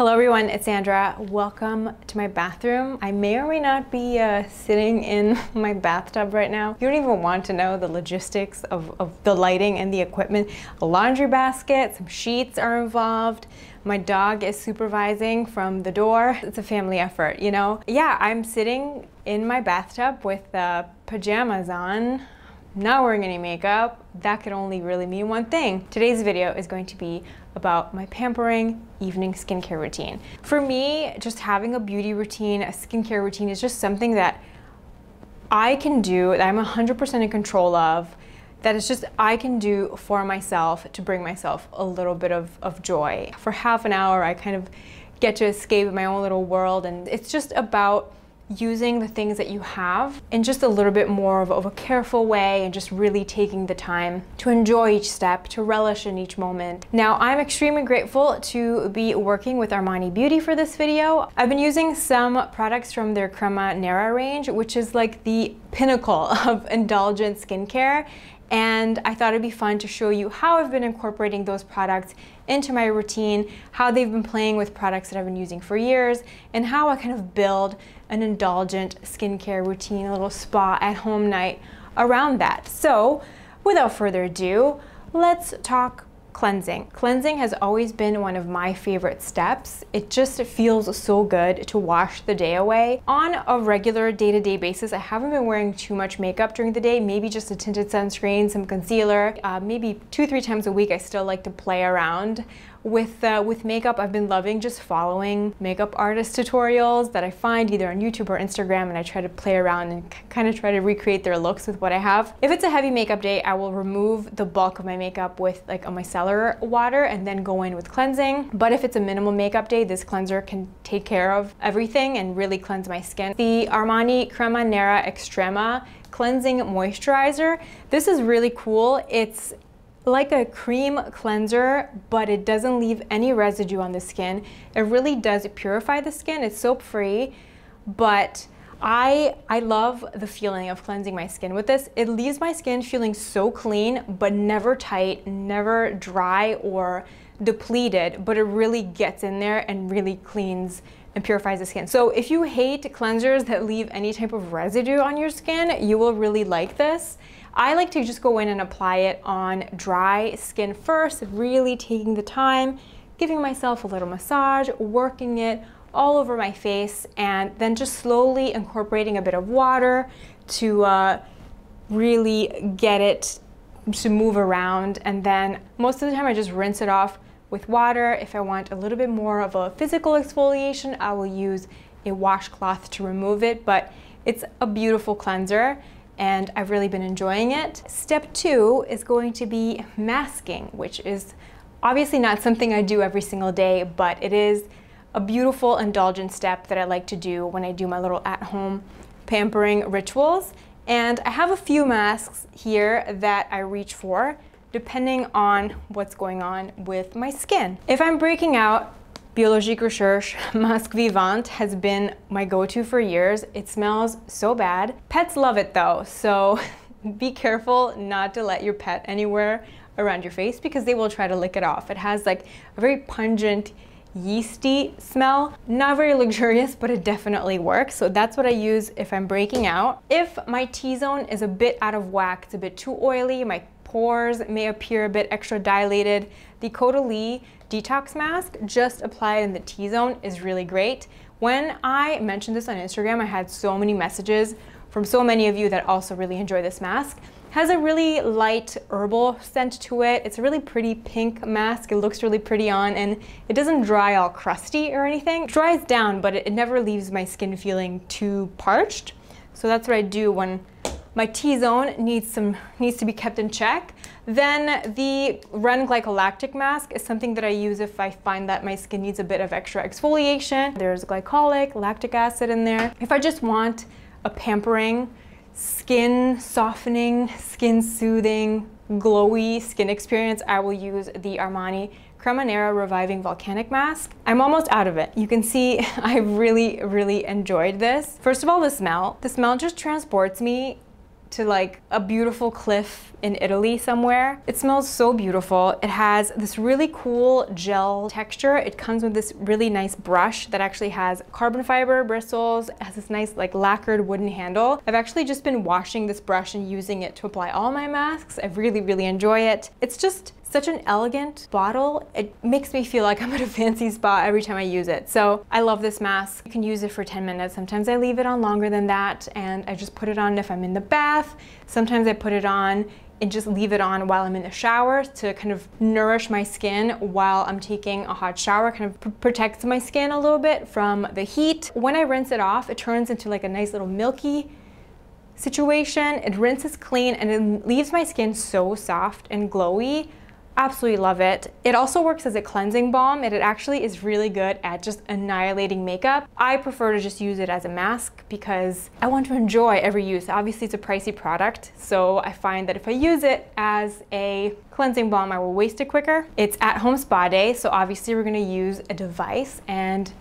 Hello everyone, it's Sandra. Welcome to my bathroom. I may or may not be uh, sitting in my bathtub right now. You don't even want to know the logistics of, of the lighting and the equipment. A laundry basket, some sheets are involved. My dog is supervising from the door. It's a family effort, you know? Yeah, I'm sitting in my bathtub with uh, pajamas on not wearing any makeup, that could only really mean one thing. Today's video is going to be about my pampering evening skincare routine. For me, just having a beauty routine, a skincare routine is just something that I can do, that I'm 100% in control of, that it's just I can do for myself to bring myself a little bit of, of joy. For half an hour, I kind of get to escape my own little world and it's just about using the things that you have in just a little bit more of, of, a careful way and just really taking the time to enjoy each step, to relish in each moment. Now, I'm extremely grateful to be working with Armani Beauty for this video. I've been using some products from their Crema Nera range, which is like the pinnacle of indulgent skincare and I thought it'd be fun to show you how I've been incorporating those products into my routine, how they've been playing with products that I've been using for years, and how I kind of build an indulgent skincare routine, a little spa at home night around that. So without further ado, let's talk cleansing. Cleansing has always been one of my favorite steps. It just feels so good to wash the day away. On a regular day-to-day -day basis, I haven't been wearing too much makeup during the day, maybe just a tinted sunscreen, some concealer. Uh, maybe two, three times a week, I still like to play around with, uh, with makeup, I've been loving just following makeup artist tutorials that I find either on YouTube or Instagram and I try to play around and kind of try to recreate their looks with what I have. If it's a heavy makeup day, I will remove the bulk of my makeup with like a micellar water and then go in with cleansing. But if it's a minimal makeup day, this cleanser can take care of everything and really cleanse my skin. The Armani Crema Nera Extrema Cleansing Moisturizer. This is really cool. It's like a cream cleanser, but it doesn't leave any residue on the skin. It really does purify the skin. It's soap free, but I, I love the feeling of cleansing my skin with this. It leaves my skin feeling so clean, but never tight, never dry or depleted, but it really gets in there and really cleans and purifies the skin. So if you hate cleansers that leave any type of residue on your skin, you will really like this. I like to just go in and apply it on dry skin first, really taking the time, giving myself a little massage, working it all over my face, and then just slowly incorporating a bit of water to uh, really get it to move around. And then most of the time I just rinse it off with water. If I want a little bit more of a physical exfoliation, I will use a washcloth to remove it, but it's a beautiful cleanser and I've really been enjoying it. Step two is going to be masking, which is obviously not something I do every single day, but it is a beautiful indulgent step that I like to do when I do my little at-home pampering rituals. And I have a few masks here that I reach for depending on what's going on with my skin. If I'm breaking out, Biologique Recherche Masque Vivant has been my go-to for years. It smells so bad. Pets love it though, so be careful not to let your pet anywhere around your face because they will try to lick it off. It has like a very pungent, yeasty smell. Not very luxurious, but it definitely works. So that's what I use if I'm breaking out. If my T-zone is a bit out of whack, it's a bit too oily, my pores may appear a bit extra dilated, the Caudalie Detox Mask, just applied in the T-zone, is really great. When I mentioned this on Instagram, I had so many messages from so many of you that also really enjoy this mask. It has a really light herbal scent to it. It's a really pretty pink mask. It looks really pretty on and it doesn't dry all crusty or anything. It dries down, but it never leaves my skin feeling too parched. So that's what I do when my T-zone needs some needs to be kept in check. Then the Ren Glycolactic Mask is something that I use if I find that my skin needs a bit of extra exfoliation. There's glycolic, lactic acid in there. If I just want a pampering, skin softening, skin soothing, glowy skin experience, I will use the Armani Cremonera Reviving Volcanic Mask. I'm almost out of it. You can see I really, really enjoyed this. First of all, the smell. The smell just transports me to like a beautiful cliff in Italy somewhere. It smells so beautiful. It has this really cool gel texture. It comes with this really nice brush that actually has carbon fiber bristles. It has this nice like lacquered wooden handle. I've actually just been washing this brush and using it to apply all my masks. I really, really enjoy it. It's just such an elegant bottle. It makes me feel like I'm at a fancy spa every time I use it. So I love this mask. You can use it for 10 minutes. Sometimes I leave it on longer than that and I just put it on if I'm in the bath. Sometimes I put it on and just leave it on while I'm in the shower to kind of nourish my skin while I'm taking a hot shower, kind of protects my skin a little bit from the heat. When I rinse it off, it turns into like a nice little milky situation. It rinses clean and it leaves my skin so soft and glowy. Absolutely love it. It also works as a cleansing balm and it actually is really good at just annihilating makeup. I prefer to just use it as a mask because I want to enjoy every use. Obviously it's a pricey product, so I find that if I use it as a cleansing balm, I will waste it quicker. It's at home spa day, so obviously we're gonna use a device and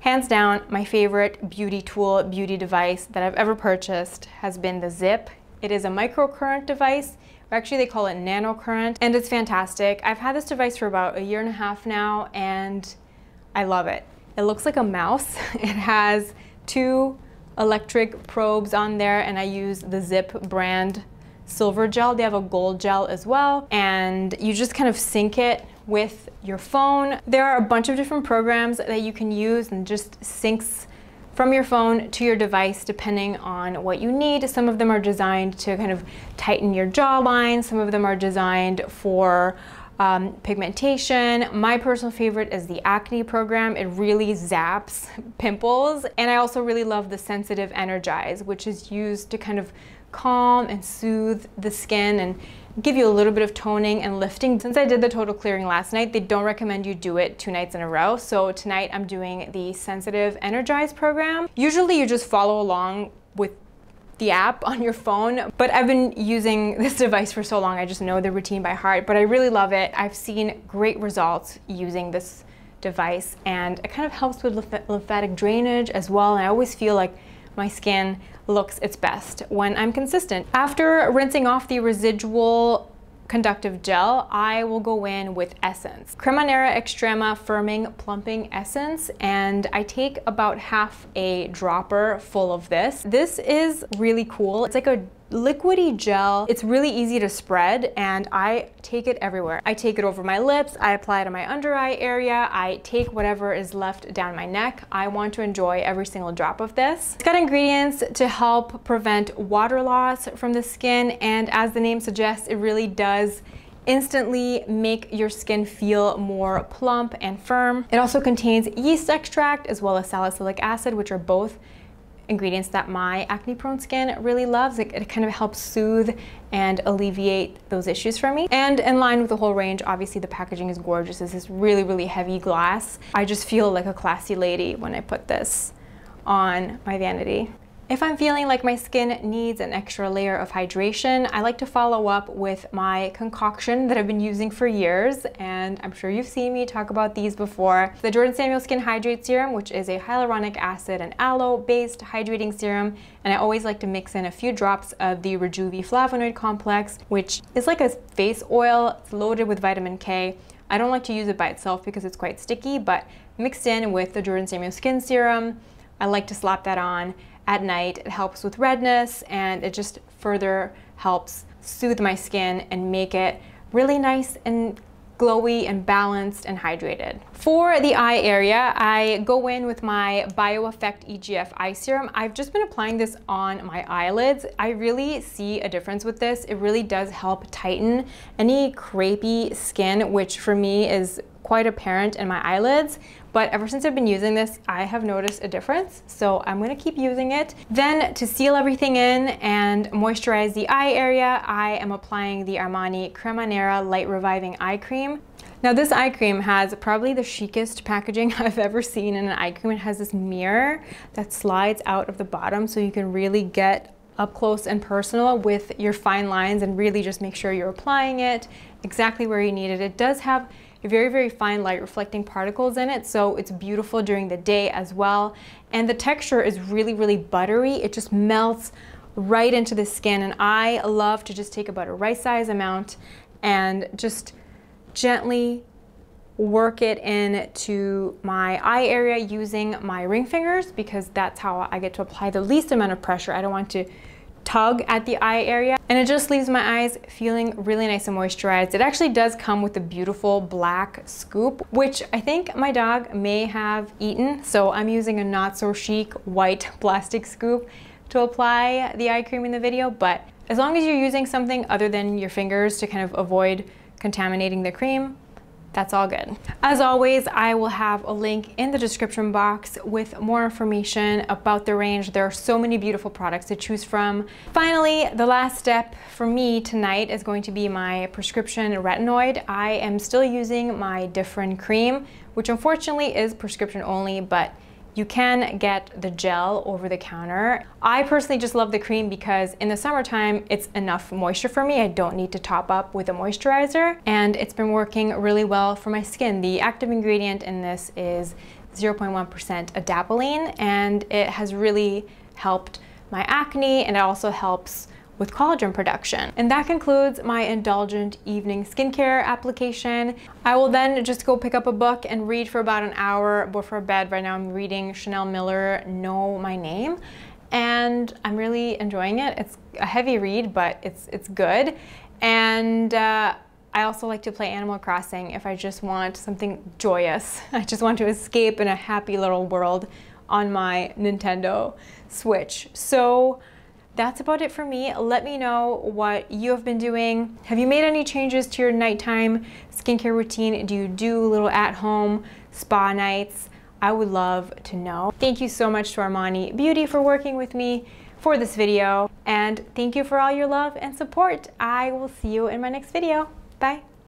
Hands down, my favorite beauty tool, beauty device that I've ever purchased has been the Zip. It is a microcurrent device Actually, they call it nanocurrent and it's fantastic. I've had this device for about a year and a half now and I love it. It looks like a mouse. It has two electric probes on there and I use the Zip brand silver gel. They have a gold gel as well. And you just kind of sync it with your phone. There are a bunch of different programs that you can use and just syncs from your phone to your device depending on what you need. Some of them are designed to kind of tighten your jawline. Some of them are designed for um, pigmentation. My personal favorite is the acne program. It really zaps pimples. And I also really love the sensitive energize, which is used to kind of calm and soothe the skin and give you a little bit of toning and lifting. Since I did the total clearing last night, they don't recommend you do it two nights in a row. So tonight I'm doing the Sensitive Energize program. Usually you just follow along with the app on your phone, but I've been using this device for so long, I just know the routine by heart, but I really love it. I've seen great results using this device and it kind of helps with lymph lymphatic drainage as well. And I always feel like my skin looks its best when I'm consistent. After rinsing off the residual conductive gel, I will go in with essence. Cremonera Extrema Firming Plumping Essence, and I take about half a dropper full of this. This is really cool. It's like a liquidy gel. It's really easy to spread and I take it everywhere. I take it over my lips, I apply it on my under eye area, I take whatever is left down my neck. I want to enjoy every single drop of this. It's got ingredients to help prevent water loss from the skin and as the name suggests, it really does instantly make your skin feel more plump and firm. It also contains yeast extract as well as salicylic acid, which are both ingredients that my acne prone skin really loves. It, it, kind of helps soothe and alleviate those issues for me. And in line with the whole range, obviously the packaging is gorgeous. This is really, really heavy glass. I just feel like a classy lady when I put this on my vanity. If I'm feeling like my skin needs an extra layer of hydration, I like to follow up with my concoction that I've been using for years, and I'm sure you've seen me talk about these before. The Jordan Samuel Skin Hydrate Serum, which is a hyaluronic acid and aloe-based hydrating serum, and I always like to mix in a few drops of the Rejuvi flavonoid complex, which is like a face oil, it's loaded with vitamin K. I don't like to use it by itself because it's quite sticky, but mixed in with the Jordan Samuel Skin Serum, I like to slap that on at night. It helps with redness and it just further helps soothe my skin and make it really nice and glowy and balanced and hydrated. For the eye area, I go in with my BioEffect EGF Eye Serum. I've just been applying this on my eyelids. I really see a difference with this. It really does help tighten any crepey skin, which for me is quite apparent in my eyelids, but ever since I've been using this, I have noticed a difference, so I'm gonna keep using it. Then to seal everything in and moisturize the eye area, I am applying the Armani Nera Light Reviving Eye Cream. Now this eye cream has probably the chicest packaging I've ever seen in an eye cream. It has this mirror that slides out of the bottom so you can really get up close and personal with your fine lines and really just make sure you're applying it exactly where you need it. It does have very, very fine light reflecting particles in it, so it's beautiful during the day as well. And the texture is really, really buttery. It just melts right into the skin, and I love to just take about a rice size amount and just gently work it into my eye area using my ring fingers because that's how I get to apply the least amount of pressure. I don't want to tug at the eye area and it just leaves my eyes feeling really nice and moisturized. It actually does come with a beautiful black scoop, which I think my dog may have eaten. So I'm using a not so chic white plastic scoop to apply the eye cream in the video, but as long as you're using something other than your fingers to kind of avoid contaminating the cream, that's all good. As always, I will have a link in the description box with more information about the range. There are so many beautiful products to choose from. Finally, the last step for me tonight is going to be my prescription retinoid. I am still using my different cream, which unfortunately is prescription only, but you can get the gel over the counter. I personally just love the cream because in the summertime, it's enough moisture for me. I don't need to top up with a moisturizer and it's been working really well for my skin. The active ingredient in this is 0.1% adapalene and it has really helped my acne and it also helps with collagen production. And that concludes my indulgent evening skincare application. I will then just go pick up a book and read for about an hour before bed. Right now I'm reading Chanel Miller, Know My Name and I'm really enjoying it. It's a heavy read, but it's it's good. And uh, I also like to play Animal Crossing if I just want something joyous. I just want to escape in a happy little world on my Nintendo Switch. So that's about it for me. Let me know what you have been doing. Have you made any changes to your nighttime skincare routine? Do you do little at-home spa nights? I would love to know. Thank you so much to Armani Beauty for working with me for this video. And thank you for all your love and support. I will see you in my next video. Bye.